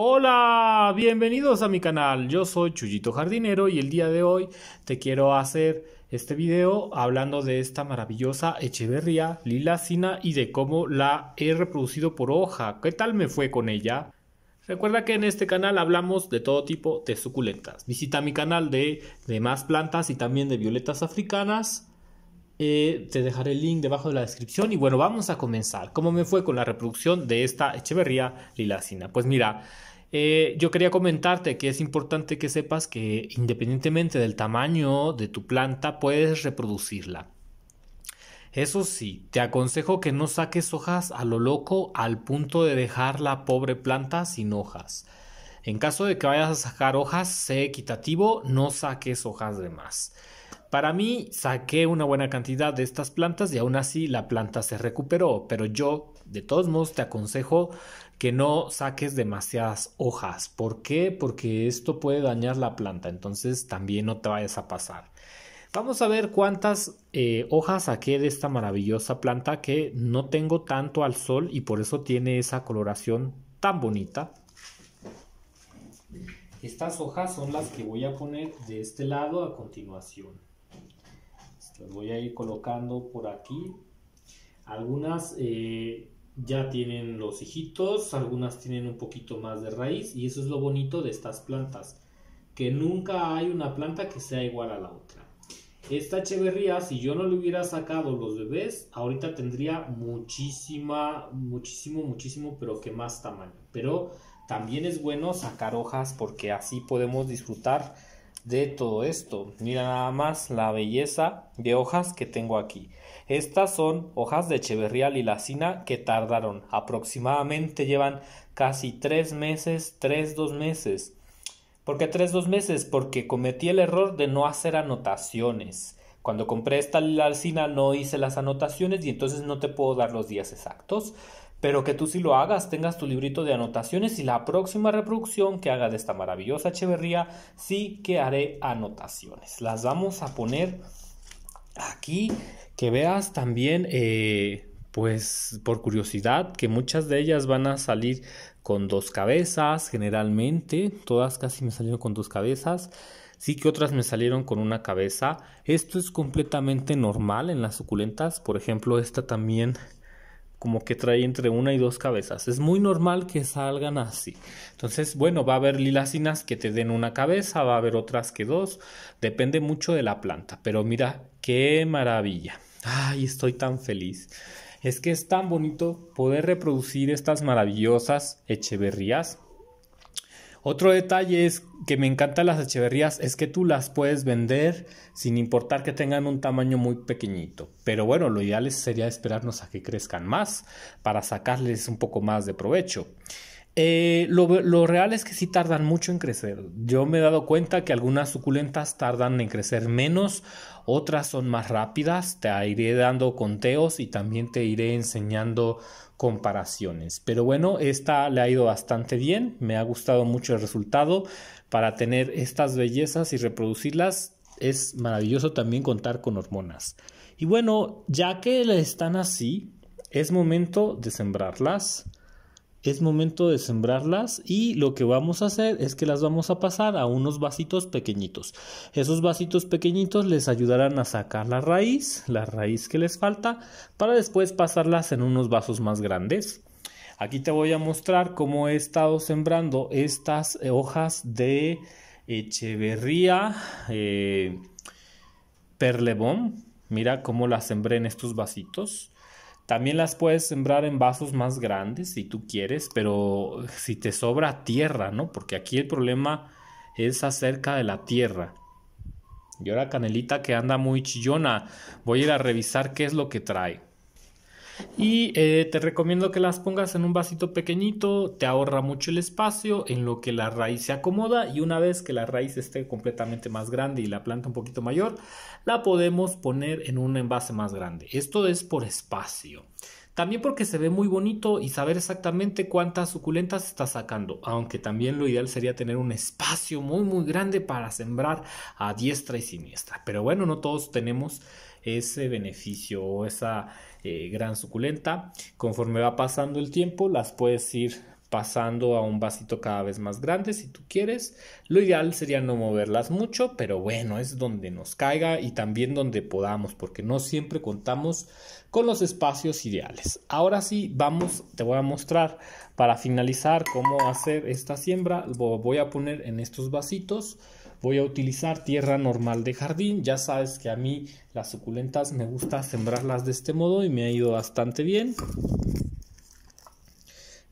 Hola, bienvenidos a mi canal. Yo soy Chuyito Jardinero y el día de hoy te quiero hacer este video hablando de esta maravillosa echeverría lilacina y de cómo la he reproducido por hoja. ¿Qué tal me fue con ella? Recuerda que en este canal hablamos de todo tipo de suculentas. Visita mi canal de, demás plantas y también de violetas africanas eh, te dejaré el link debajo de la descripción y bueno, vamos a comenzar. ¿Cómo me fue con la reproducción de esta Echeverría Lilacina? Pues mira, eh, yo quería comentarte que es importante que sepas que independientemente del tamaño de tu planta, puedes reproducirla. Eso sí, te aconsejo que no saques hojas a lo loco al punto de dejar la pobre planta sin hojas. En caso de que vayas a sacar hojas, sé equitativo, no saques hojas de más. Para mí saqué una buena cantidad de estas plantas y aún así la planta se recuperó, pero yo de todos modos te aconsejo que no saques demasiadas hojas. ¿Por qué? Porque esto puede dañar la planta, entonces también no te vayas a pasar. Vamos a ver cuántas eh, hojas saqué de esta maravillosa planta que no tengo tanto al sol y por eso tiene esa coloración tan bonita. Estas hojas son las que voy a poner de este lado a continuación. voy a ir colocando por aquí. Algunas eh, ya tienen los hijitos, algunas tienen un poquito más de raíz y eso es lo bonito de estas plantas, que nunca hay una planta que sea igual a la otra. Esta cheverría, si yo no le hubiera sacado los bebés, ahorita tendría muchísima, muchísimo, muchísimo, pero que más tamaño. Pero también es bueno sacar hojas porque así podemos disfrutar de todo esto. Mira nada más la belleza de hojas que tengo aquí. Estas son hojas de Echeverría lilacina que tardaron. Aproximadamente llevan casi tres meses, tres, dos meses. ¿Por qué tres, dos meses? Porque cometí el error de no hacer anotaciones. Cuando compré esta lilacina no hice las anotaciones y entonces no te puedo dar los días exactos pero que tú sí lo hagas, tengas tu librito de anotaciones y la próxima reproducción que haga de esta maravillosa Echeverría, sí que haré anotaciones. Las vamos a poner aquí, que veas también, eh, pues por curiosidad, que muchas de ellas van a salir con dos cabezas, generalmente, todas casi me salieron con dos cabezas. Sí que otras me salieron con una cabeza. Esto es completamente normal en las suculentas. Por ejemplo, esta también como que trae entre una y dos cabezas. Es muy normal que salgan así. Entonces, bueno, va a haber lilacinas que te den una cabeza, va a haber otras que dos, depende mucho de la planta, pero mira, qué maravilla. Ay, estoy tan feliz. Es que es tan bonito poder reproducir estas maravillosas echeverrías otro detalle es que me encantan las echeverrías es que tú las puedes vender sin importar que tengan un tamaño muy pequeñito. Pero bueno, lo ideal sería esperarnos a que crezcan más para sacarles un poco más de provecho. Eh, lo, lo, real es que sí tardan mucho en crecer. Yo me he dado cuenta que algunas suculentas tardan en crecer menos, otras son más rápidas. Te iré dando conteos y también te iré enseñando comparaciones. Pero bueno, esta le ha ido bastante bien. Me ha gustado mucho el resultado. Para tener estas bellezas y reproducirlas es maravilloso también contar con hormonas. Y bueno, ya que están así, es momento de sembrarlas es momento de sembrarlas y lo que vamos a hacer es que las vamos a pasar a unos vasitos pequeñitos. Esos vasitos pequeñitos les ayudarán a sacar la raíz, la raíz que les falta, para después pasarlas en unos vasos más grandes. Aquí te voy a mostrar cómo he estado sembrando estas eh, hojas de echeverría eh, perlebón. Mira cómo las sembré en estos vasitos. También las puedes sembrar en vasos más grandes si tú quieres, pero si te sobra tierra, ¿no? Porque aquí el problema es acerca de la tierra. Y ahora Canelita que anda muy chillona, voy a ir a revisar qué es lo que trae. Y eh, te recomiendo que las pongas en un vasito pequeñito, te ahorra mucho el espacio en lo que la raíz se acomoda y una vez que la raíz esté completamente más grande y la planta un poquito mayor, la podemos poner en un envase más grande. Esto es por espacio. También porque se ve muy bonito y saber exactamente cuántas suculentas está sacando, aunque también lo ideal sería tener un espacio muy muy grande para sembrar a diestra y siniestra. Pero bueno, no todos tenemos ese beneficio o esa eh, gran suculenta. Conforme va pasando el tiempo, las puedes ir pasando a un vasito cada vez más grande si tú quieres. Lo ideal sería no moverlas mucho, pero bueno, es donde nos caiga y también donde podamos, porque no siempre contamos con los espacios ideales. Ahora sí, vamos, te voy a mostrar para finalizar cómo hacer esta siembra. voy a poner en estos vasitos voy a utilizar tierra normal de jardín. Ya sabes que a mí las suculentas me gusta sembrarlas de este modo y me ha ido bastante bien.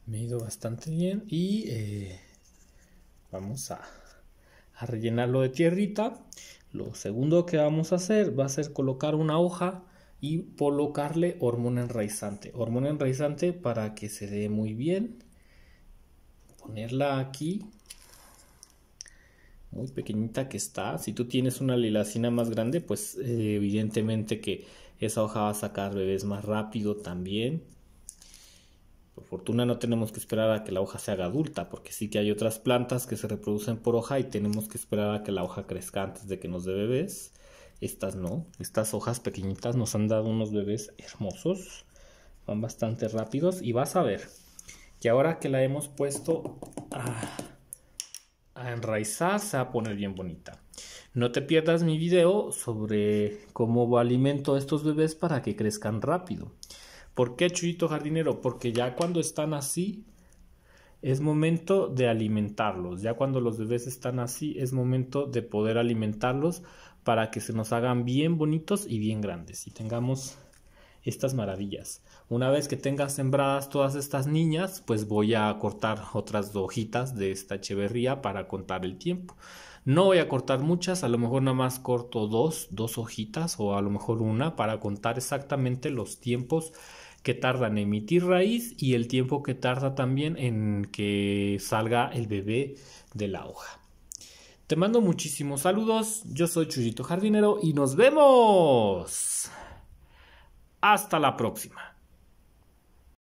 Me ha ido bastante bien y eh, vamos a, a rellenarlo de tierrita. Lo segundo que vamos a hacer va a ser colocar una hoja y colocarle hormona enraizante. Hormona enraizante para que se dé muy bien. Ponerla aquí muy pequeñita que está. Si tú tienes una lilacina más grande, pues eh, evidentemente que esa hoja va a sacar bebés más rápido también. Por fortuna no tenemos que esperar a que la hoja se haga adulta, porque sí que hay otras plantas que se reproducen por hoja y tenemos que esperar a que la hoja crezca antes de que nos dé bebés. Estas no, estas hojas pequeñitas nos han dado unos bebés hermosos, van bastante rápidos y vas a ver que ahora que la hemos puesto... Ah, a se a poner bien bonita. No te pierdas mi video sobre cómo alimento a estos bebés para que crezcan rápido. ¿Por qué jardinero? Porque ya cuando están así es momento de alimentarlos. Ya cuando los bebés están así es momento de poder alimentarlos para que se nos hagan bien bonitos y bien grandes y tengamos estas maravillas. Una vez que tenga sembradas todas estas niñas, pues voy a cortar otras hojitas de esta cheverría para contar el tiempo. No voy a cortar muchas, a lo mejor nada más corto dos, dos hojitas o a lo mejor una para contar exactamente los tiempos que tardan en emitir raíz y el tiempo que tarda también en que salga el bebé de la hoja. Te mando muchísimos saludos, yo soy Chuyito Jardinero y nos vemos. Hasta la próxima.